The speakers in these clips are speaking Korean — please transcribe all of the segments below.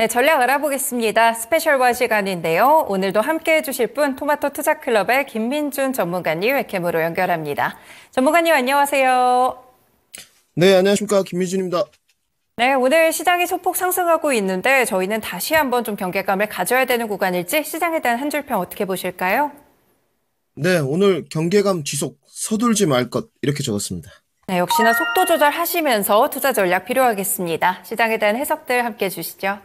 네, 전략 알아보겠습니다. 스페셜원 시간인데요. 오늘도 함께해 주실 분 토마토 투자클럽의 김민준 전문가님 웹캠으로 연결합니다. 전문가님 안녕하세요. 네, 안녕하십니까. 김민준입니다. 네, 오늘 시장이 소폭 상승하고 있는데 저희는 다시 한번 좀 경계감을 가져야 되는 구간일지 시장에 대한 한 줄평 어떻게 보실까요? 네, 오늘 경계감 지속, 서둘지 말 것 이렇게 적었습니다. 네, 역시나 속도 조절하시면서 투자 전략 필요하겠습니다. 시장에 대한 해석들 함께 해 주시죠.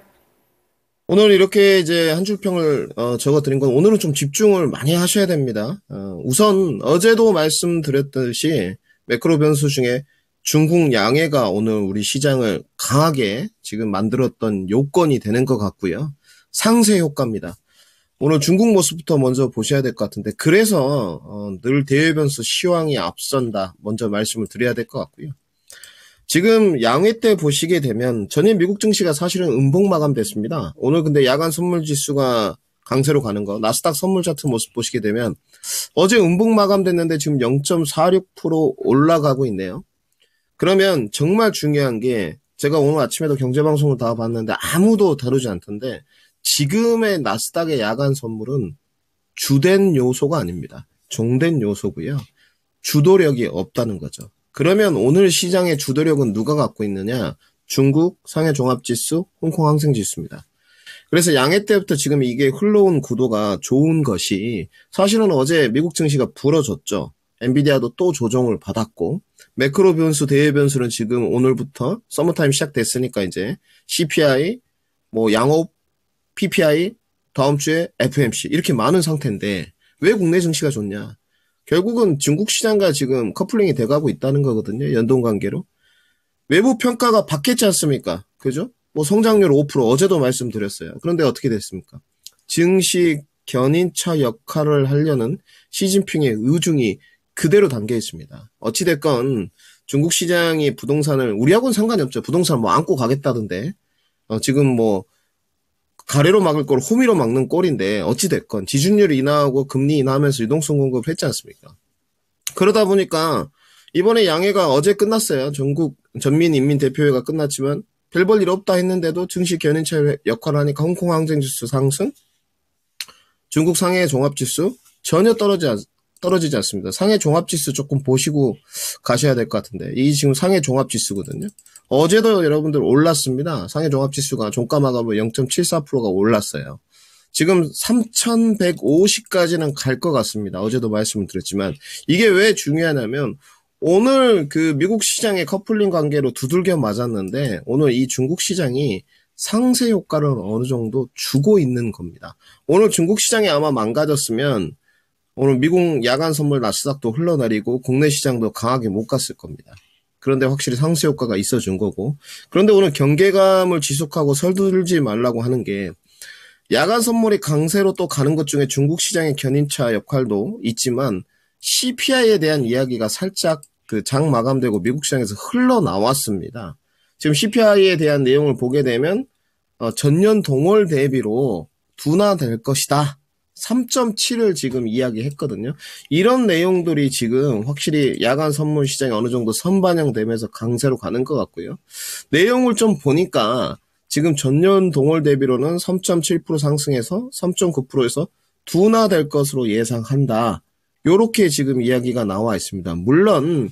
오늘 이렇게 이제 한 줄평을 어, 적어드린 건 오늘은 좀 집중을 많이 하셔야 됩니다. 어, 우선 어제도 말씀드렸듯이 매크로 변수 중에 중국 양해가 오늘 우리 시장을 강하게 지금 만들었던 요건이 되는 것 같고요. 상세 효과입니다. 오늘 중국 모습부터 먼저 보셔야 될 것 같은데 그래서 어, 늘 대외 변수 시황이 앞선다 먼저 말씀을 드려야 될 것 같고요. 지금 양회 때 보시게 되면 전일 미국 증시가 사실은 음봉 마감됐습니다. 오늘 근데 야간 선물 지수가 강세로 가는 거 나스닥 선물 차트 모습 보시게 되면 어제 음봉 마감됐는데 지금 0.46% 올라가고 있네요. 그러면 정말 중요한 게 제가 오늘 아침에도 경제방송을 다 봤는데 아무도 다루지 않던데 지금의 나스닥의 야간 선물은 주된 요소가 아닙니다. 종된 요소고요. 주도력이 없다는 거죠. 그러면 오늘 시장의 주도력은 누가 갖고 있느냐? 중국 상해 종합지수, 홍콩 항생지수입니다. 그래서 양해 때부터 지금 이게 흘러온 구도가 좋은 것이 사실은 어제 미국 증시가 불어졌죠. 엔비디아도 또 조정을 받았고 매크로 변수, 대외 변수는 지금 오늘부터 서머타임 시작됐으니까 이제 CPI, 뭐 양호, PPI, 다음 주에 FMC 이렇게 많은 상태인데 왜 국내 증시가 좋냐? 결국은 중국 시장과 지금 커플링이 돼가고 있다는 거거든요. 연동 관계로. 외부 평가가 바뀌지 않습니까? 그죠? 뭐 성장률 5% 어제도 말씀드렸어요. 그런데 어떻게 됐습니까? 증시 견인차 역할을 하려는 시진핑의 의중이 그대로 담겨 있습니다. 어찌됐건 중국 시장이 부동산을 우리하고는 상관이 없죠. 부동산 뭐 안고 가겠다던데. 어, 지금 뭐 가래로 막을 걸 호미로 막는 꼴인데 어찌됐건 지준율 인하하고 금리 인하하면서 유동성 공급을 했지 않습니까? 그러다 보니까 이번에 양해가 어제 끝났어요. 전국 전민인민대표회가 끝났지만 별 볼 일 없다 했는데도 증시 견인체 역할을 하니까 홍콩 항쟁지수 상승, 중국 상해 종합지수 전혀 떨어지지 떨어지지 않습니다. 상해 종합지수 조금 보시고 가셔야 될 것 같은데 이 지금 상해 종합지수거든요. 어제도 여러분들 올랐습니다. 상해 종합지수가 종가 마감으로 0.74%가 올랐어요. 지금 3,150까지는 갈 것 같습니다. 어제도 말씀을 드렸지만 이게 왜 중요하냐면 오늘 그 미국 시장의 커플링 관계로 두들겨 맞았는데 오늘 이 중국 시장이 상세 효과를 어느 정도 주고 있는 겁니다. 오늘 중국 시장이 아마 망가졌으면 오늘 미국 야간 선물 나스닥도 흘러내리고 국내 시장도 강하게 못 갔을 겁니다. 그런데 확실히 상세 효과가 있어준 거고. 그런데 오늘 경계감을 지속하고 설들지 말라고 하는 게 야간 선물이 강세로 또 가는 것 중에 중국 시장의 견인차 역할도 있지만 CPI에 대한 이야기가 살짝 그장 마감되고 미국 시장에서 흘러나왔습니다. 지금 CPI에 대한 내용을 보게 되면 어, 전년 동월 대비로 둔화될 것이다. 3.7을 지금 이야기했거든요. 이런 내용들이 지금 확실히 야간 선물 시장이 어느 정도 선반영되면서 강세로 가는 것 같고요. 내용을 좀 보니까 지금 전년 동월 대비로는 3.7% 상승해서 3.9%에서 둔화될 것으로 예상한다. 요렇게 지금 이야기가 나와 있습니다. 물론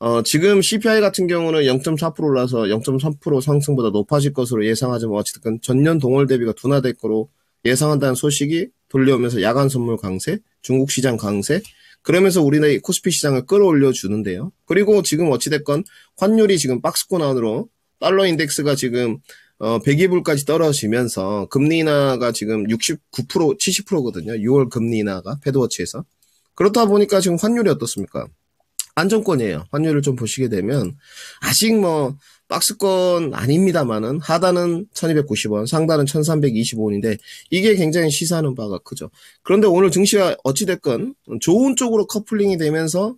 어, 지금 CPI 같은 경우는 0.4% 올라서 0.3% 상승보다 높아질 것으로 예상하지만 어쨌든 전년 동월 대비가 둔화될 거로 예상한다는 소식이 돌려오면서 야간 선물 강세, 중국 시장 강세, 그러면서 우리나라 의 코스피 시장을 끌어올려 주는데요. 그리고 지금 어찌됐건 환율이 지금 박스권 안으로 달러 인덱스가 지금 어, 102불까지 떨어지면서 금리 인하가 지금 69% 70%거든요. 6월 금리 인하가 패드워치에서 그렇다 보니까 지금 환율이 어떻습니까? 안정권이에요. 환율을 좀 보시게 되면 아직 뭐 박스권 아닙니다만은 하단은 1290원, 상단은 1325원인데 이게 굉장히 시사하는 바가 크죠. 그런데 오늘 증시가 어찌됐건 좋은 쪽으로 커플링이 되면서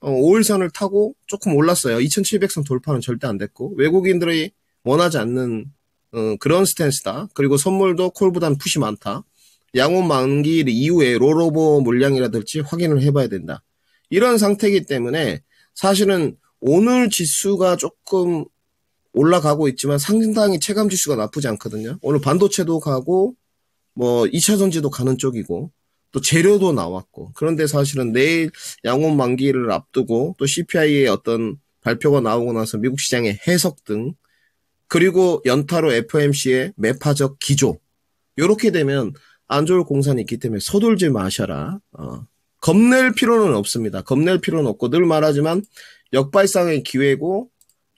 5일선을 어, 타고 조금 올랐어요. 2700선 돌파는 절대 안 됐고 외국인들이 원하지 않는 어, 그런 스탠스다. 그리고 선물도 콜보다는 푸시 많다. 양호 만기 이후에 롤오버 물량이라든지 확인을 해봐야 된다. 이런 상태이기 때문에 사실은 오늘 지수가 조금 올라가고 있지만 상당히 체감 지수가 나쁘지 않거든요. 오늘 반도체도 가고 뭐 2차 전지도 가는 쪽이고 또 재료도 나왔고 그런데 사실은 내일 양원 만기를 앞두고 또 CPI의 어떤 발표가 나오고 나서 미국 시장의 해석 등 그리고 연타로 FOMC의 매파적 기조 이렇게 되면 안 좋을 공산이 있기 때문에 서둘지 마셔라. 어. 겁낼 필요는 없습니다. 겁낼 필요는 없고 늘 말하지만 역발상의 기회고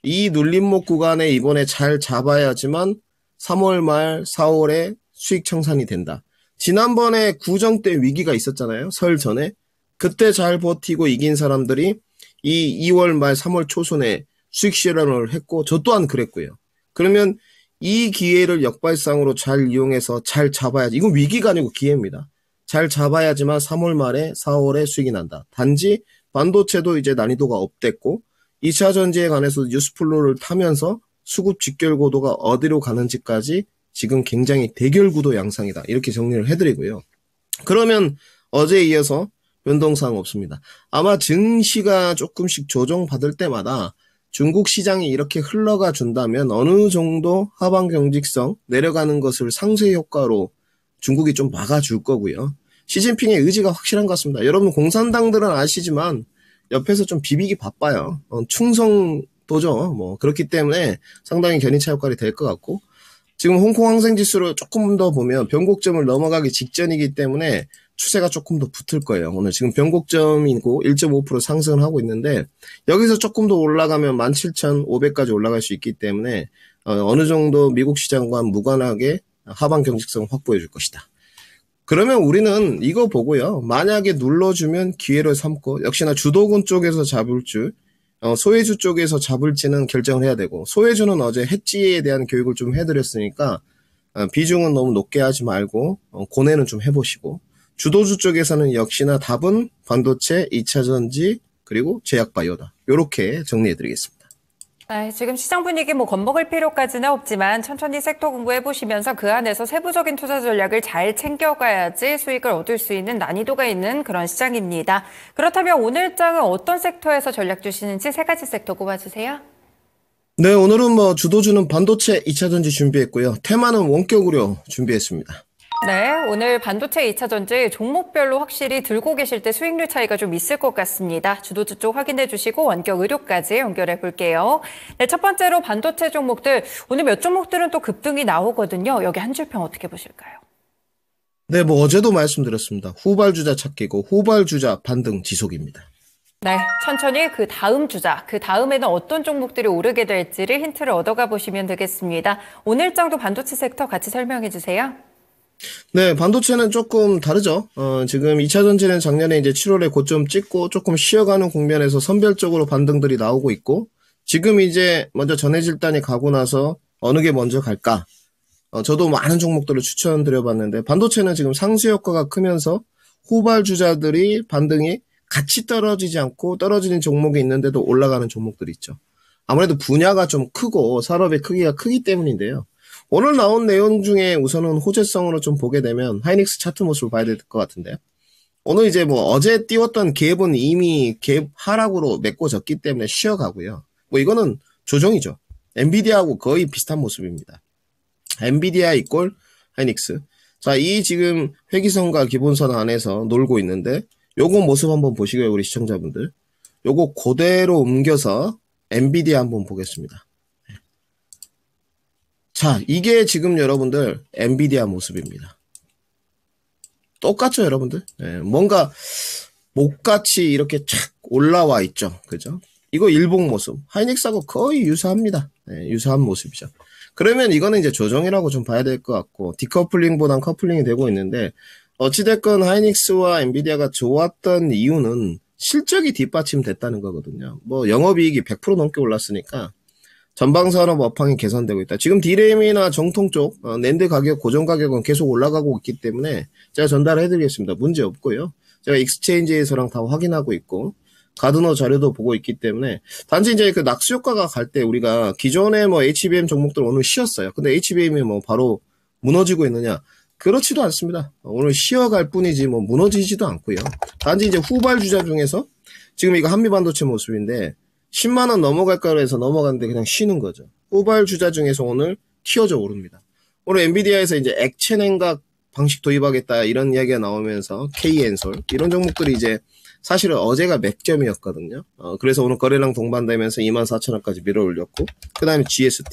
이 눌림목 구간에 이번에 잘 잡아야지만 3월 말 4월에 수익 청산이 된다. 지난번에 구정 때 위기가 있었잖아요. 설 전에 그때 잘 버티고 이긴 사람들이 이 2월 말 3월 초순에 수익 실현을 했고 저 또한 그랬고요. 그러면 이 기회를 역발상으로 잘 이용해서 잘 잡아야지. 이건 위기가 아니고 기회입니다. 잘 잡아야지만 3월 말에 4월에 수익이 난다. 단지 반도체도 이제 난이도가 업됐고 2차 전지에 관해서 뉴스플로를 타면서 수급 직결 고도가 어디로 가는지까지 지금 굉장히 대결 구도 양상이다. 이렇게 정리를 해드리고요. 그러면 어제에 이어서 변동사항 없습니다. 아마 증시가 조금씩 조정받을 때마다 중국 시장이 이렇게 흘러가 준다면 어느 정도 하방 경직성 내려가는 것을 상쇄 효과로 중국이 좀 막아줄 거고요. 시진핑의 의지가 확실한 것 같습니다. 여러분 공산당들은 아시지만 옆에서 좀 비비기 바빠요. 어, 충성도죠. 뭐 그렇기 때문에 상당히 견인차 역할이 될 것 같고 지금 홍콩 항생지수를 조금 더 보면 변곡점을 넘어가기 직전이기 때문에 추세가 조금 더 붙을 거예요. 오늘 지금 변곡점이고 1.5% 상승을 하고 있는데 여기서 조금 더 올라가면 17,500까지 올라갈 수 있기 때문에 어, 어느 정도 미국 시장과 무관하게 하반 경직성을 확보해 줄 것이다. 그러면 우리는 이거 보고요. 만약에 눌러주면 기회를 삼고 역시나 주도군 쪽에서 잡을 줄 어, 소외주 쪽에서 잡을지는 결정을 해야 되고 소외주는 어제 해지에 대한 교육을 좀 해드렸으니까 어, 비중은 너무 높게 하지 말고 어, 고뇌는 좀 해보시고 주도주 쪽에서는 역시나 답은 반도체, 2차전지 그리고 제약바이오다. 이렇게 정리해드리겠습니다. 지금 시장 분위기 뭐 겁먹을 필요까지는 없지만 천천히 섹터 공부해 보시면서 그 안에서 세부적인 투자 전략을 잘 챙겨가야지 수익을 얻을 수 있는 난이도가 있는 그런 시장입니다. 그렇다면 오늘 장은 어떤 섹터에서 전략 주시는지 세 가지 섹터 꼽아주세요. 네, 오늘은 뭐 주도주는 반도체 2차 전지 준비했고요. 테마는 원격 우려 준비했습니다. 네, 오늘 반도체 2차 전지 종목별로 확실히 들고 계실 때 수익률 차이가 좀 있을 것 같습니다. 주도주 쪽 확인해 주시고 원격 의료까지 연결해 볼게요. 네, 첫 번째로 반도체 종목들 오늘 몇 종목들은 또 급등이 나오거든요. 여기 한 줄평 어떻게 보실까요? 네, 뭐 어제도 말씀드렸습니다. 후발주자 찾기고 후발주자 반등 지속입니다. 네, 천천히 그 다음 주자, 그 다음에는 어떤 종목들이 오르게 될지를 힌트를 얻어가 보시면 되겠습니다. 오늘 장도 반도체 섹터 같이 설명해 주세요. 네, 반도체는 조금 다르죠. 어, 지금 2차 전지는 작년에 이제 7월에 고점 찍고 조금 쉬어가는 국면에서 선별적으로 반등들이 나오고 있고, 지금 이제 먼저 전해질단이 가고 나서 어느 게 먼저 갈까? 어, 저도 많은 종목들을 추천드려봤는데, 반도체는 지금 상수 효과가 크면서 후발주자들이 반등이 같이 떨어지지 않고 떨어지는 종목이 있는데도 올라가는 종목들이 있죠. 아무래도 분야가 좀 크고 산업의 크기가 크기 때문인데요. 오늘 나온 내용 중에 우선은 호재성으로 좀 보게 되면 하이닉스 차트 모습을 봐야 될 것 같은데요. 오늘 이제 뭐 어제 띄웠던 갭은 이미 갭 하락으로 메꿔졌기 때문에 쉬어가고요. 뭐 이거는 조정이죠. 엔비디아하고 거의 비슷한 모습입니다. 엔비디아 이꼴 하이닉스. 자, 이 지금 회기선과 기본선 안에서 놀고 있는데 요거 모습 한번 보시고요, 우리 시청자분들. 요거 그대로 옮겨서 엔비디아 한번 보겠습니다. 자, 이게 지금 여러분들 엔비디아 모습입니다. 똑같죠, 여러분들? 네, 뭔가 목같이 이렇게 착 올라와 있죠. 그죠? 이거 일본 모습. 하이닉스하고 거의 유사합니다. 네, 유사한 모습이죠. 그러면 이거는 이제 조정이라고 좀 봐야 될 것 같고, 디커플링보단 커플링이 되고 있는데, 어찌됐건 하이닉스와 엔비디아가 좋았던 이유는 실적이 뒷받침됐다는 거거든요. 뭐 영업이익이 100% 넘게 올랐으니까 전방산업 업황이 개선되고 있다. 지금 디램이나 정통 쪽 어, 랜드 가격 고정 가격은 계속 올라가고 있기 때문에 제가 전달해드리겠습니다. 문제 없고요. 제가 익스체인지에서랑 다 확인하고 있고 가드너 자료도 보고 있기 때문에 단지 이제 그 낙수 효과가 갈 때 우리가 기존에 뭐 HBM 종목들 오늘 쉬었어요. 근데 HBM이 뭐 바로 무너지고 있느냐? 그렇지도 않습니다. 오늘 쉬어갈 뿐이지 뭐 무너지지도 않고요. 단지 이제 후발 주자 중에서 지금 이거 한미 반도체 모습인데 10만 원 넘어갈까로 해서 넘어갔는데 그냥 쉬는 거죠. 후발 주자 중에서 오늘 튀어져 오릅니다. 오늘 엔비디아에서 이제 액체 냉각 방식 도입하겠다 이런 이야기가 나오면서 K엔솔 이런 종목들이 이제 사실은 어제가 맥점이었거든요. 어, 그래서 오늘 거래량 동반되면서 24,000원까지 밀어올렸고 그 다음에 GST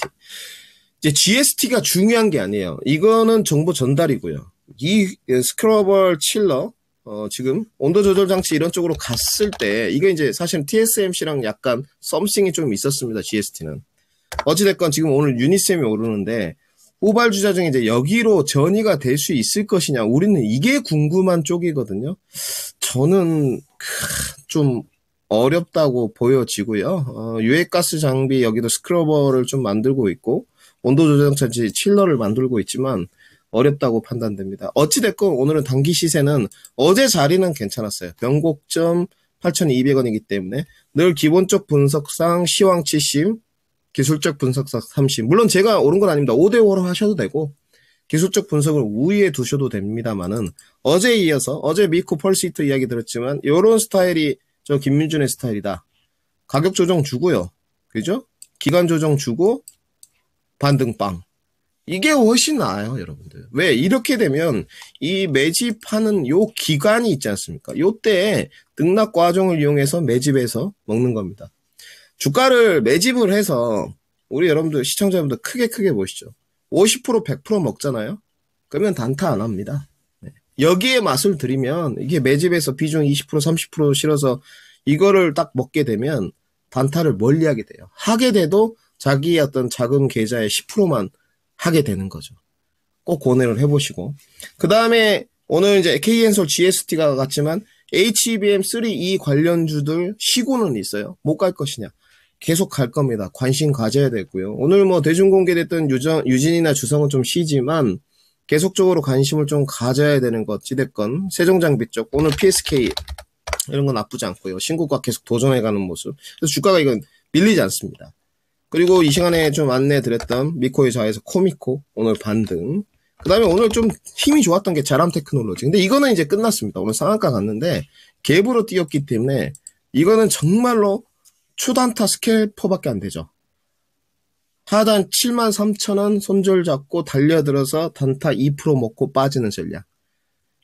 이제 GST가 중요한 게 아니에요. 이거는 정보 전달이고요. 이 스크러벌 칠러 어, 지금 온도 조절 장치 이런 쪽으로 갔을 때 이게 이제 사실은 TSMC랑 약간 썸씽이 좀 있었습니다. GST는 어찌됐건 지금 오늘 유니셈이 오르는데 후발 주자 중에 이제 여기로 전이가 될 수 있을 것이냐 우리는 이게 궁금한 쪽이거든요. 저는 좀 어렵다고 보여지고요. 어, 유해가스 장비 여기도 스크러버를 좀 만들고 있고 온도 조절 장치 칠러를 만들고 있지만 어렵다고 판단됩니다. 어찌됐건 오늘은 단기 시세는 어제 자리는 괜찮았어요. 변곡점 8,200원이기 때문에 늘 기본적 분석상 시황 70, 기술적 분석상 30. 물론 제가 옳은 건 아닙니다. 5대 5로 하셔도 되고 기술적 분석을 우위에 두셔도 됩니다만은 어제 이어서 어제 미코 펄시트 이야기 들었지만 요런 스타일이 저 김민준의 스타일이다. 가격 조정 주고요. 그죠? 기간 조정 주고 반등빵. 이게 훨씬 나아요, 여러분들. 왜? 이렇게 되면 이 매집하는 요 기간이 있지 않습니까? 요때 등락 과정을 이용해서 매집해서 먹는 겁니다. 주가를 매집을 해서 우리 여러분들 시청자분들 크게 크게 보시죠. 50% 100% 먹잖아요. 그러면 단타 안 합니다. 네. 여기에 맛을 들이면 이게 매집에서 비중 20% 30% 실어서 이거를 딱 먹게 되면 단타를 멀리하게 돼요. 하게 돼도 자기 어떤 자금 계좌의 10%만 하게 되는 거죠. 꼭 고뇌를 해보시고. 그 다음에 오늘 이제 KN솔 GST가 같지만 HBM3E e 관련주들 시구는 있어요. 못 갈 것이냐. 계속 갈 겁니다. 관심 가져야 되고요. 오늘 뭐 대중공개됐던 유전, 유진이나 주성은 좀 쉬지만 계속적으로 관심을 좀 가져야 되는 것. 지대건 세종장비 쪽 오늘 PSK 이런 건 나쁘지 않고요. 신고가 계속 도전해가는 모습. 그래서 주가가 이건 밀리지 않습니다. 그리고 이 시간에 좀 안내 드렸던 미코의 자에서 코미코 오늘 반등 그 다음에 오늘 좀 힘이 좋았던 게 자람 테크놀로지 근데 이거는 이제 끝났습니다 오늘 상한가 갔는데 갭으로 뛰었기 때문에 이거는 정말로 초단타 스캘퍼밖에 안 되죠 하단 7만 3천원 손절 잡고 달려들어서 단타 2% 먹고 빠지는 전략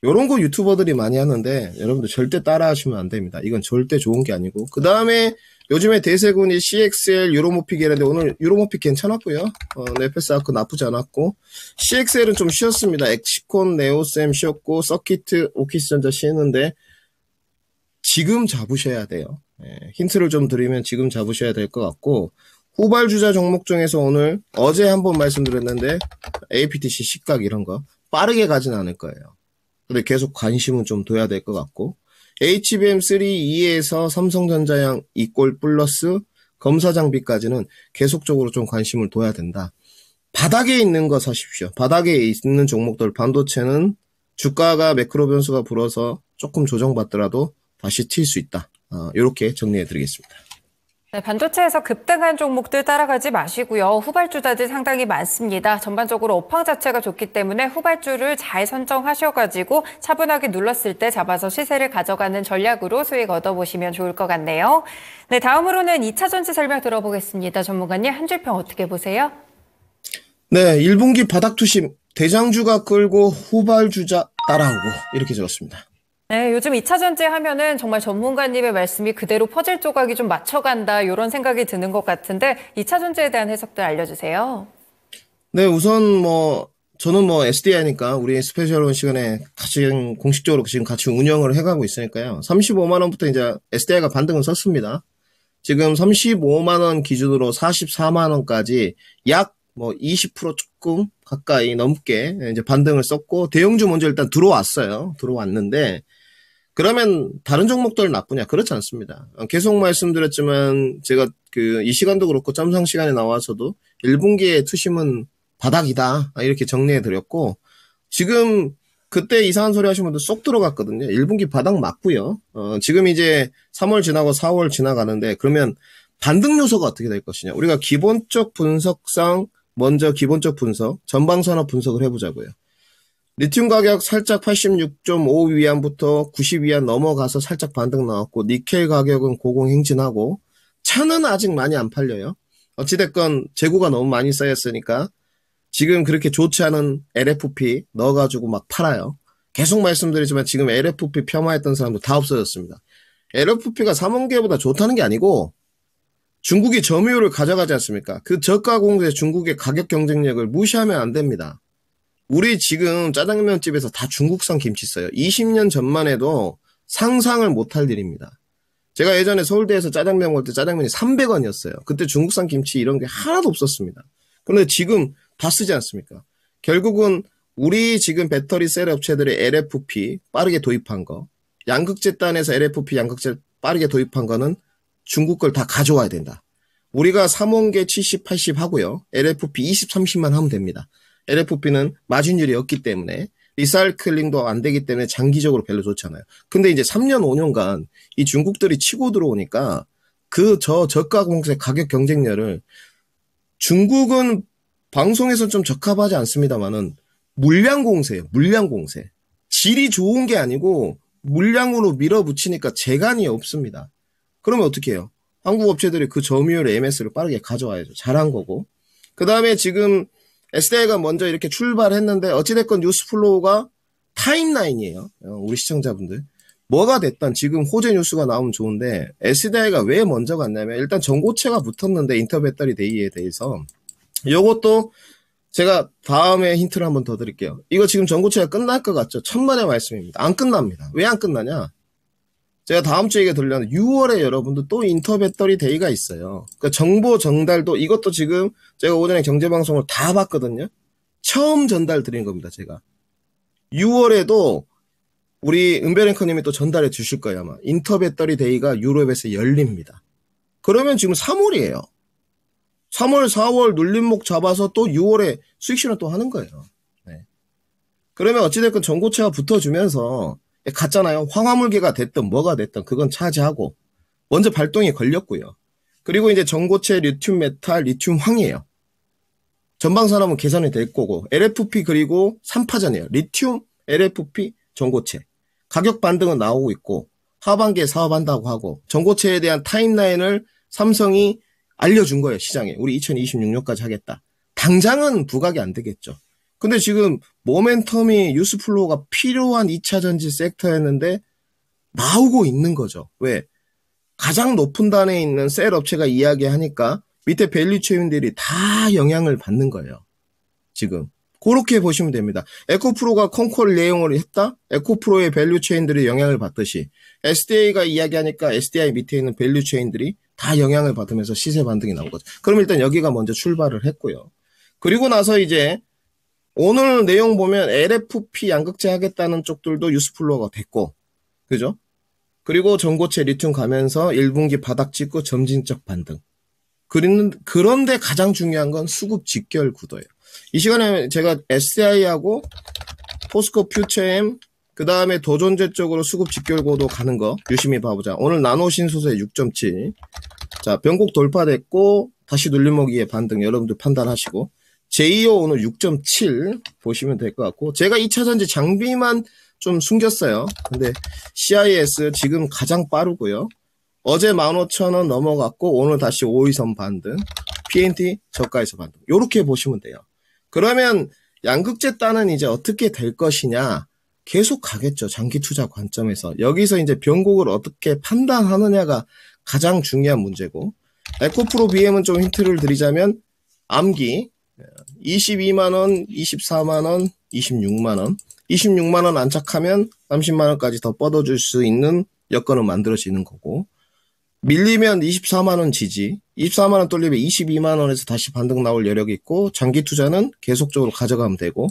요런 거 유튜버들이 많이 하는데 여러분들 절대 따라 하시면 안 됩니다 이건 절대 좋은 게 아니고 그 다음에 요즘에 대세군이 CXL 유로모픽이라는데 오늘 유로모픽 괜찮았고요. 어, 네페스 아크 나쁘지 않았고 CXL은 좀 쉬었습니다. 엑시콘, 네오쌤 쉬었고 서키트, 오키스전자 쉬는데 지금 잡으셔야 돼요. 예, 힌트를 좀 드리면 지금 잡으셔야 될 것 같고 후발주자 종목 중에서 오늘 어제 한 번 말씀드렸는데 APTC 시각 이런 거 빠르게 가진 않을 거예요. 근데 계속 관심은 좀 둬야 될 것 같고 HBM3E에서 삼성전자향 이꼴 플러스 검사 장비까지는 계속적으로 좀 관심을 둬야 된다. 바닥에 있는 거 사십시오. 바닥에 있는 종목들 반도체는 주가가 매크로 변수가 불어서 조금 조정받더라도 다시 튈 수 있다. 어, 이렇게 정리해드리겠습니다. 네, 반도체에서 급등한 종목들 따라가지 마시고요. 후발주자들 상당히 많습니다. 전반적으로 업황 자체가 좋기 때문에 후발주를 잘 선정하셔가지고 차분하게 눌렀을 때 잡아서 시세를 가져가는 전략으로 수익 얻어보시면 좋을 것 같네요. 네, 다음으로는 2차 전지 설명 들어보겠습니다. 전문가님, 한줄평 어떻게 보세요? 네, 1분기 바닥 투심. 대장주가 끌고 후발주자 따라오고 이렇게 들었습니다. 네, 요즘 2차 전지 하면은 정말 전문가님의 말씀이 그대로 퍼즐 조각이 좀 맞춰간다 이런 생각이 드는 것 같은데 2차 전지에 대한 해석들 알려주세요. 네, 우선 뭐 저는 뭐 SDI니까 우리 스페셜 온 시간에 같이 공식적으로 지금 같이 운영을 해가고 있으니까요. 35만 원부터 이제 SDI가 반등을 썼습니다. 지금 35만 원 기준으로 44만 원까지 약 뭐 20% 조금 가까이 넘게 이제 반등을 썼고 대형주 먼저 일단 들어왔어요. 들어왔는데 그러면 다른 종목들 나쁘냐? 그렇지 않습니다. 계속 말씀드렸지만 제가 그 이 시간도 그렇고 점상 시간에 나와서도 1분기에 투심은 바닥이다 이렇게 정리해 드렸고 지금 그때 이상한 소리 하신 분들 쏙 들어갔거든요. 1분기 바닥 맞고요. 어, 지금 이제 3월 지나고 4월 지나가는데 그러면 반등 요소가 어떻게 될 것이냐? 우리가 기본적 분석상 먼저 기본적 분석, 전방산업 분석을 해보자고요. 리튬 가격 살짝 86.5 위안부터 90 위안 넘어가서 살짝 반등 나왔고 니켈 가격은 고공 행진하고 차는 아직 많이 안 팔려요. 어찌됐건 재고가 너무 많이 쌓였으니까 지금 그렇게 좋지 않은 LFP 넣어가지고 막 팔아요. 계속 말씀드리지만 지금 LFP 폄하했던 사람도 다 없어졌습니다. LFP가 삼원계보다 좋다는 게 아니고 중국이 점유율을 가져가지 않습니까? 그 저가 공세 중국의 가격 경쟁력을 무시하면 안 됩니다. 우리 지금 짜장면 집에서 다 중국산 김치 써요. 20년 전만 해도 상상을 못 할 일입니다. 제가 예전에 서울대에서 짜장면 먹을 때 짜장면이 300원이었어요. 그때 중국산 김치 이런 게 하나도 없었습니다. 그런데 지금 다 쓰지 않습니까? 결국은 우리 지금 배터리 셀 업체들의 LFP 빠르게 도입한 거, 양극재단에서 LFP 양극재 빠르게 도입한 거는 중국 걸 다 가져와야 된다. 우리가 3원계 70, 80 하고요. LFP 20, 30만 하면 됩니다. LFP는 마진율이 없기 때문에 리사이클링도 안 되기 때문에 장기적으로 별로 좋잖아요. 근데 이제 3년 5년간 이 중국들이 치고 들어오니까 그 저 저가 공세 가격 경쟁력을 중국은 방송에서 좀 적합하지 않습니다만은 물량 공세예요. 물량 공세. 질이 좋은 게 아니고 물량으로 밀어붙이니까 재간이 없습니다. 그러면 어떻게 해요? 한국 업체들이 그 점유율 MS를 빠르게 가져와야죠. 잘한 거고. 그 다음에 지금 s d a 가 먼저 이렇게 출발했는데 어찌됐건 뉴스플로우가 타임라인이에요. 어, 우리 시청자분들. 뭐가 됐든 지금 호재 뉴스가 나오면 좋은데 s d a 가왜 먼저 갔냐면 일단 전고체가 붙었는데 인터배터리 데이에 대해서 요것도 제가 다음에 힌트를 한번 더 드릴게요. 이거 지금 전고체가 끝날 것 같죠? 천만의 말씀입니다. 안 끝납니다. 왜 안 끝나냐? 제가 다음 주에 들려는 6월에 여러분도 또 인터배터리 데이가 있어요. 그러니까 정보 전달도 이것도 지금 제가 오전에 경제방송을 다 봤거든요. 처음 전달 드린 겁니다, 제가. 6월에도 우리 은별앵커님이 또 전달해 주실 거예요, 아마. 인터배터리 데이가 유럽에서 열립니다. 그러면 지금 3월이에요. 3월, 4월 눌림목 잡아서 또 6월에 수익 실현 또 하는 거예요. 네. 그러면 어찌됐건 전고체가 붙어주면서 예, 갔잖아요. 황화물개가 됐든 뭐가 됐든 그건 차지하고 먼저 발동이 걸렸고요. 그리고 이제 전고체 리튬 메탈 리튬 황이에요. 전방 산업은 개선이 될 거고 LFP 그리고 3파전이에요. 리튬 LFP 전고체 가격 반등은 나오고 있고 하반기에 사업한다고 하고 전고체에 대한 타임라인을 삼성이 알려준 거예요 시장에 우리 2026년까지 하겠다. 당장은 부각이 안 되겠죠. 근데 지금 모멘텀이 유스플로우가 필요한 2차 전지 섹터였는데 나오고 있는 거죠. 왜? 가장 높은 단에 있는 셀 업체가 이야기하니까 밑에 밸류 체인들이 다 영향을 받는 거예요. 지금. 그렇게 보시면 됩니다. 에코프로가 컨콜 내용을 했다? 에코프로의 밸류 체인들이 영향을 받듯이 SDA가 이야기하니까 SDI 밑에 있는 밸류 체인들이 다 영향을 받으면서 시세 반등이 나온 거죠. 그럼 일단 여기가 먼저 출발을 했고요. 그리고 나서 이제 오늘 내용 보면 LFP 양극재 하겠다는 쪽들도 유스플로어가 됐고, 그죠? 그리고 전고체 리튬 가면서 1분기 바닥 찍고 점진적 반등. 그런, 그런데 가장 중요한 건 수급 직결 구도예요. 이 시간에 제가 SCI하고 포스코 퓨처엠, 그 다음에 도전제 쪽으로 수급 직결 구도 가는 거 유심히 봐보자. 오늘 나노신소세 6.7. 자, 변곡 돌파됐고, 다시 눌림목이의 반등 여러분들 판단하시고. 제이오 오늘 6.7 보시면 될 것 같고 제가 2차전지 장비만 좀 숨겼어요. 근데 CIS 지금 가장 빠르고요. 어제 15,000원 넘어갔고 오늘 다시 5위선 반등, PNT 저가에서 반등. 요렇게 보시면 돼요. 그러면 양극재 따는 이제 어떻게 될 것이냐? 계속 가겠죠. 장기 투자 관점에서. 여기서 이제 변곡을 어떻게 판단하느냐가 가장 중요한 문제고. 에코프로 BM은 좀 힌트를 드리자면 암기, 22만원, 24만원, 26만원. 26만원 안착하면 30만원까지 더 뻗어줄 수 있는 여건은 만들어지는 거고. 밀리면 24만원 지지, 24만원 돌리면 22만원에서 다시 반등 나올 여력이 있고, 장기 투자는 계속적으로 가져가면 되고,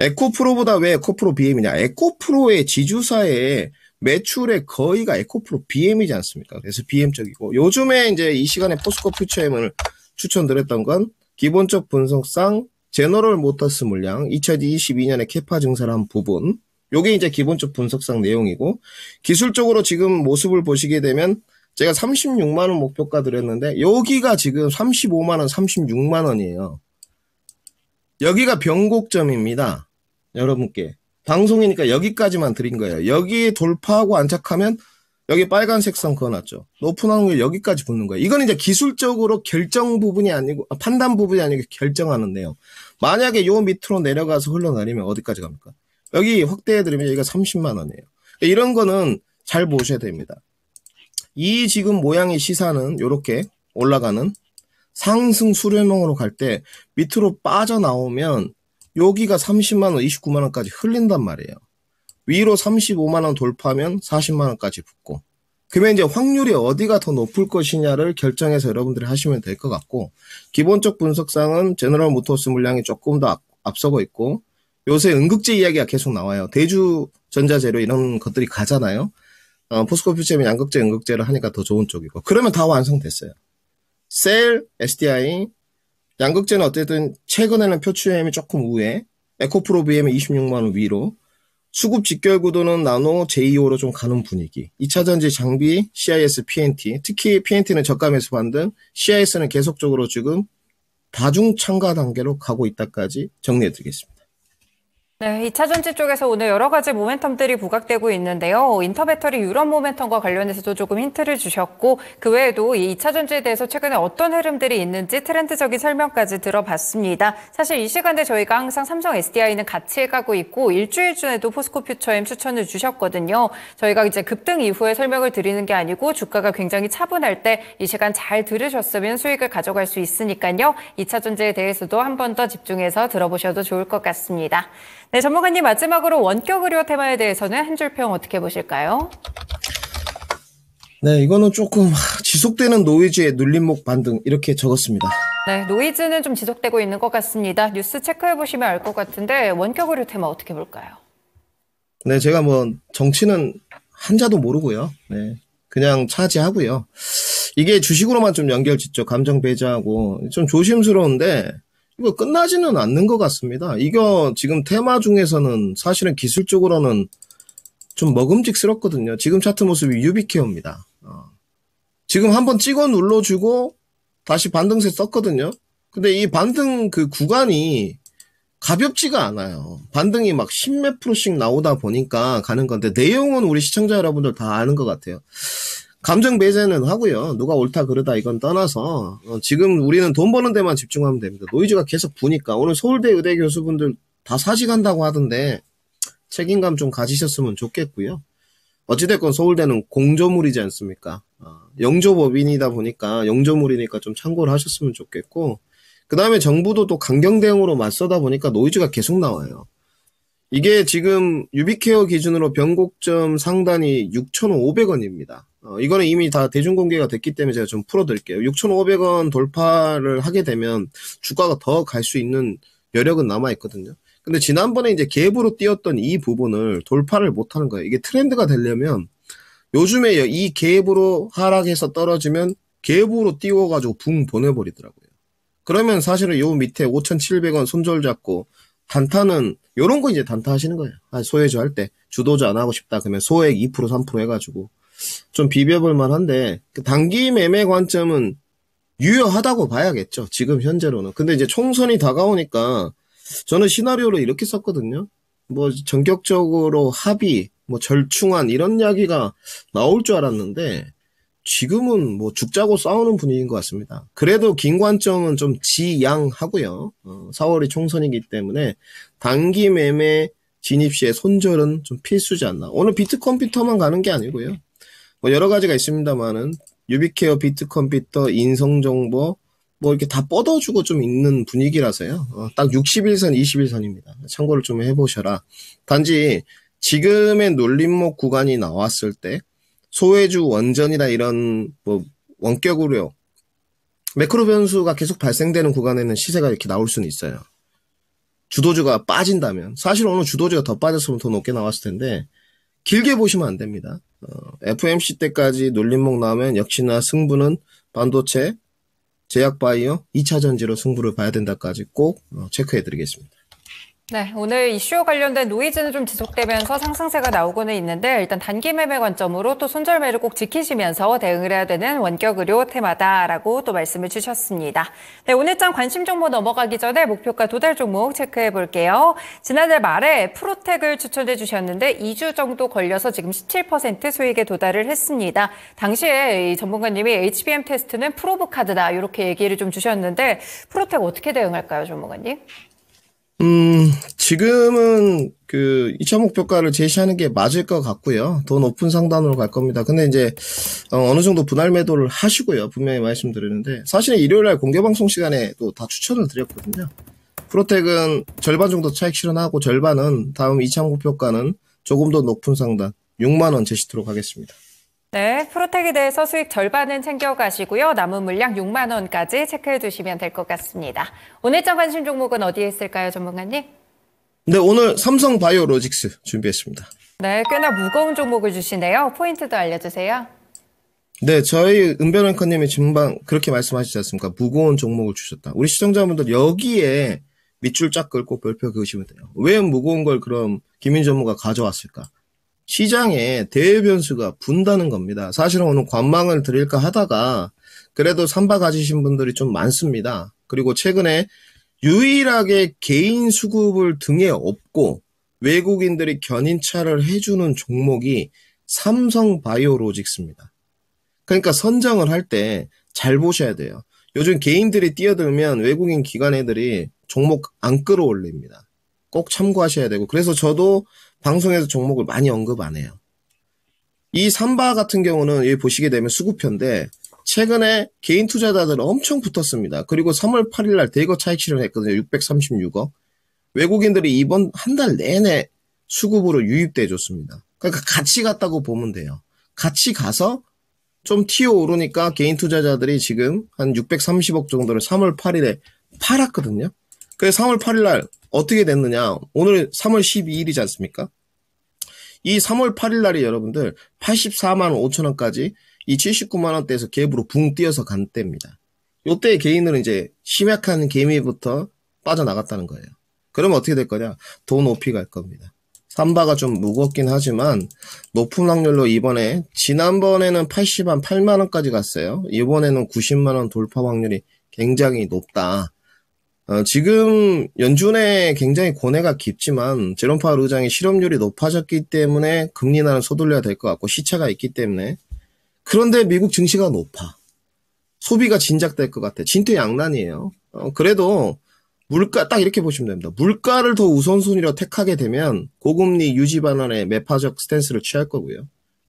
에코프로보다 왜 에코프로 BM이냐? 에코프로의 지주사의 매출의 거의가 에코프로 BM이지 않습니까? 그래서 BM적이고, 요즘에 이제 이 시간에 포스코 퓨처엠을 추천드렸던 건, 기본적 분석상 제너럴 모터스 물량 2022년에 캐파 증설한 부분 요게 이제 기본적 분석상 내용이고 기술적으로 지금 모습을 보시게 되면 제가 36만 원 목표가 드렸는데 여기가 지금 35만 원, 36만 원이에요. 여기가 변곡점입니다. 여러분께 방송이니까 여기까지만 드린 거예요. 여기 돌파하고 안착하면 여기 빨간색 선 그어놨죠. 높은 확률 여기까지 붙는 거예요. 이건 이제 기술적으로 결정 부분이 아니고 아, 판단 부분이 아니고 결정하는 데요 만약에 요 밑으로 내려가서 흘러내리면 어디까지 갑니까? 여기 확대해드리면 여기가 30만 원이에요. 그러니까 이런 거는 잘 보셔야 됩니다. 이 지금 모양의 시사는 이렇게 올라가는 상승 수렴형으로 갈 때 밑으로 빠져나오면 여기가 30만원, 29만원까지 흘린단 말이에요. 위로 35만원 돌파하면 40만원까지 붙고 그러면 이제 확률이 어디가 더 높을 것이냐를 결정해서 여러분들이 하시면 될 것 같고 기본적 분석상은 제너럴 모터스 물량이 조금 더 앞, 서고 있고 요새 응급제 이야기가 계속 나와요. 대주 전자재료 이런 것들이 가잖아요. 어, 포스코 퓨처면 양극재 응극재를 하니까 더 좋은 쪽이고 그러면 다 완성됐어요. 셀, SDI, 양극재는 어쨌든 최근에는 표추엠이 조금 우에 에코프로 BM이 26만원 위로 수급 직결 구도는 나노 JO로 좀 가는 분위기. 2차전지 장비, CIS, PNT. 특히 PNT는 저가 에서 만든 CIS는 계속적으로 지금 다중 참가 단계로 가고 있다까지 정리해 드리겠습니다. 네, 2차 전지 쪽에서 오늘 여러 가지 모멘텀들이 부각되고 있는데요. 인터배터리 유럽 모멘텀과 관련해서도 조금 힌트를 주셨고 그 외에도 이 2차 전지에 대해서 최근에 어떤 흐름들이 있는지 트렌드적인 설명까지 들어봤습니다. 사실 이 시간대 저희가 항상 삼성 SDI는 같이 가고 있고 일주일 전에도 포스코 퓨처엠 추천을 주셨거든요. 저희가 이제 급등 이후에 설명을 드리는 게 아니고 주가가 굉장히 차분할 때 이 시간 잘 들으셨으면 수익을 가져갈 수 있으니까요. 2차 전지에 대해서도 한 번 더 집중해서 들어보셔도 좋을 것 같습니다. 네, 전문가님 마지막으로 원격 의료 테마에 대해서는 한 줄 평 어떻게 보실까요? 네, 이거는 조금 지속되는 노이즈의 눌림목 반등 이렇게 적었습니다. 네, 노이즈는 좀 지속되고 있는 것 같습니다. 뉴스 체크해 보시면 알 것 같은데 원격 의료 테마 어떻게 볼까요? 네, 제가 뭐 정치는 한자도 모르고요. 네, 그냥 차지하고요. 이게 주식으로만 좀 연결 짓죠. 감정 배제하고 좀 조심스러운데 이거 끝나지는 않는 것 같습니다. 이거 지금 테마 중에서는 사실은 기술적으로는 좀 먹음직스럽거든요. 지금 차트 모습이 유비케어입니다. 어. 지금 한번 찍어 눌러주고 다시 반등세 썼거든요. 근데 이 반등 그 구간이 가볍지가 않아요. 반등이 막 10몇 프로씩 나오다 보니까 가는 건데 내용은 우리 시청자 여러분들 다 아는 것 같아요. 감정 배제는 하고요. 누가 옳다 그르다 이건 떠나서 어, 지금 우리는 돈 버는 데만 집중하면 됩니다. 노이즈가 계속 부니까 오늘 서울대 의대 교수분들 다 사직한다고 하던데 책임감 좀 가지셨으면 좋겠고요. 어찌됐건 서울대는 공조물이지 않습니까? 어, 영조법인이다 보니까 영조물이니까 좀 참고를 하셨으면 좋겠고 그 다음에 정부도 또 강경 대응으로 맞서다 보니까 노이즈가 계속 나와요. 이게 지금 유비케어 기준으로 변곡점 상단이 6,500원입니다. 어, 이거는 이미 다 대중 공개가 됐기 때문에 제가 좀 풀어드릴게요. 6,500원 돌파를 하게 되면 주가가 더 갈 수 있는 여력은 남아 있거든요. 근데 지난번에 이제 갭으로 뛰었던 이 부분을 돌파를 못 하는 거예요. 이게 트렌드가 되려면 요즘에 이 갭으로 하락해서 떨어지면 갭으로 띄워가지고 붕 보내버리더라고요. 그러면 사실은 요 밑에 5,700원 손절 잡고 단타는 요런 거 이제 단타 하시는 거예요. 아, 소외주 할 때 주도주 안 하고 싶다 그러면 소액 2% 3% 해가지고 좀 비벼볼 만한데 그 단기 매매 관점은 유효하다고 봐야겠죠. 지금 현재로는. 근데 이제 총선이 다가오니까 저는 시나리오를 이렇게 썼거든요. 뭐 전격적으로 합의, 뭐 절충안 이런 이야기가 나올 줄 알았는데 지금은 뭐 죽자고 싸우는 분위기인 것 같습니다. 그래도 긴 관점은 좀 지양하고요. 어, 4월이 총선이기 때문에 단기 매매 진입 시에 손절은 좀 필수지 않나. 오늘 비트컴퓨터만 가는 게 아니고요. 뭐 여러 가지가 있습니다만은 유비케어, 비트컴퓨터, 인성정보 뭐 이렇게 다 뻗어주고 좀 있는 분위기라서요. 어, 딱 61선, 21선입니다. 참고를 좀 해보셔라. 단지 지금의 놀림목 구간이 나왔을 때 소외주 원전이나 이런 뭐 원격 으로요 매크로 변수가 계속 발생되는 구간에는 시세가 이렇게 나올 수는 있어요. 주도주가 빠진다면 사실 오늘 주도주가 더 빠졌으면 더 높게 나왔을 텐데 길게 보시면 안 됩니다. 어, FMC 때까지 놀림목 나오면 역시나 승부는 반도체, 제약바이오, 2차전지로 승부를 봐야 된다까지 꼭 어, 체크해드리겠습니다. 네, 오늘 이슈 와 관련된 노이즈는 좀 지속되면서 상승세가 나오고는 있는데 일단 단기 매매 관점으로 또 손절매를 꼭 지키시면서 대응을 해야 되는 원격 의료 테마다라고 또 말씀을 주셨습니다. 네, 오늘장 관심 정보 넘어가기 전에 목표가 도달 종목 체크해 볼게요. 지난달 말에 프로텍을 추천해 주셨는데 2주 정도 걸려서 지금 17% 수익에 도달을 했습니다. 당시에 이 전문가님이 HBM 테스트는 프로브 카드다 이렇게 얘기를 좀 주셨는데 프로텍 어떻게 대응할까요, 전문가님? 음, 지금은 그 2차 목표가를 제시하는 게 맞을 것 같고요. 더 높은 상단으로 갈 겁니다. 근데 이제 어, 어느 정도 분할 매도를 하시고요. 분명히 말씀드리는데 사실은 일요일 날 공개 방송 시간에 또 다 추천을 드렸거든요. 프로텍은 절반 정도 차익 실현하고 절반은 다음 2차 목표가는 조금 더 높은 상단 6만 원 제시토록 하겠습니다. 네, 프로텍에 대해서 수익 절반은 챙겨가시고요. 남은 물량 6만 원까지 체크해 두시면 될 것 같습니다. 오늘장 관심 종목은 어디에 있을까요, 전문가님? 네, 오늘 삼성 바이오로직스 준비했습니다. 네, 꽤나 무거운 종목을 주시네요. 포인트도 알려주세요. 네, 저희 은변랭커님이 금방 그렇게 말씀하시지 않습니까? 무거운 종목을 주셨다. 우리 시청자분들 여기에 밑줄 쫙 긁고 별표 그으시면 돼요. 왜 무거운 걸 그럼 김인 전무가 가져왔을까? 시장에 대변수가 외 분다는 겁니다. 사실은 오늘 관망을 드릴까 하다가 그래도 삼바 가지신 분들이 좀 많습니다. 그리고 최근에 유일하게 개인 수급을 등에 업고 외국인들이 견인차를 해주는 종목이 삼성 바이오로직스입니다. 그러니까 선정을 할 때 잘 보셔야 돼요. 요즘 개인들이 뛰어들면 외국인 기관 애들이 종목 안 끌어올립니다. 꼭 참고하셔야 되고. 그래서 저도 방송에서 종목을 많이 언급 안 해요. 이 삼바 같은 경우는 여기 보시게 되면 수급편인데 최근에 개인 투자자들 엄청 붙었습니다. 그리고 3월 8일 날 대거 차익 실현했거든요. 636억. 외국인들이 이번 한 달 내내 수급으로 유입돼 줬습니다. 그러니까 같이 갔다고 보면 돼요. 같이 가서 좀 튀어 오르니까 개인 투자자들이 지금 한 630억 정도를 3월 8일에 팔았거든요. 그래 3월 8일 날 어떻게 됐느냐? 오늘 3월 12일이지 않습니까? 이 3월 8일 날에 여러분들 84만 5천 원까지 이 79만 원대에서 갭으로 붕 뛰어서 간 때입니다. 요때 개인은 이제 심약한 개미부터 빠져나갔다는 거예요. 그러면 어떻게 될 거냐? 돈 높이 갈 겁니다. 삼바가 좀 무겁긴 하지만 높은 확률로 이번에 지난번에는 80만 8만 원까지 갔어요. 이번에는 90만 원 돌파 확률이 굉장히 높다. 어, 지금 연준의 굉장히 고뇌가 깊지만 제롬 파월 의장의 실업률이 높아졌기 때문에 금리 나는 서둘려야 될 것 같고 시차가 있기 때문에 그런데 미국 증시가 높아 소비가 진작될 것 같아 진퇴양난이에요. 어, 그래도 물가 딱 이렇게 보시면 됩니다. 물가를 더 우선순위로 택하게 되면 고금리 유지 반환의 매파적 스탠스를 취할 거고요.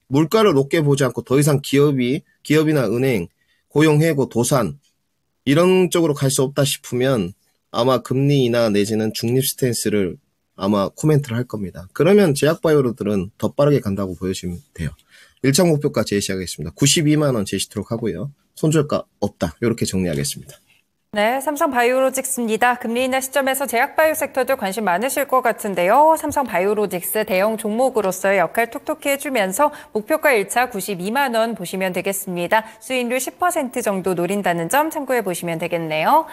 물가를 높게 보지 않고 더 이상 기업이 기업이나 은행 고용해고 도산 이런 쪽으로 갈 수 없다 싶으면 아마 금리 인하 내지는 중립 스탠스를 아마 코멘트를 할 겁니다. 그러면 제약바이오로들은 더 빠르게 간다고 보여주면 돼요. 1차 목표가 제시하겠습니다. 92만원 제시토록 하고요. 손절가 없다. 이렇게 정리하겠습니다. 네, 삼성바이오로직스입니다. 금리 인하 시점에서 제약바이오 섹터도 관심 많으실 것 같은데요. 삼성바이오로직스 대형 종목으로서의 역할 톡톡히 해주면서 목표가 1차 92만 원 보시면 되겠습니다. 수익률 10% 정도 노린다는 점 참고해 보시면 되겠네요.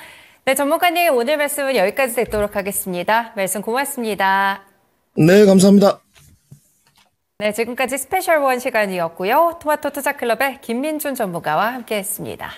네, 전문가님 오늘 말씀은 여기까지 듣도록 하겠습니다. 말씀 고맙습니다. 네, 감사합니다. 네, 지금까지 스페셜 원 시간이었고요. 토마토 투자클럽의 김민준 전문가와 함께했습니다.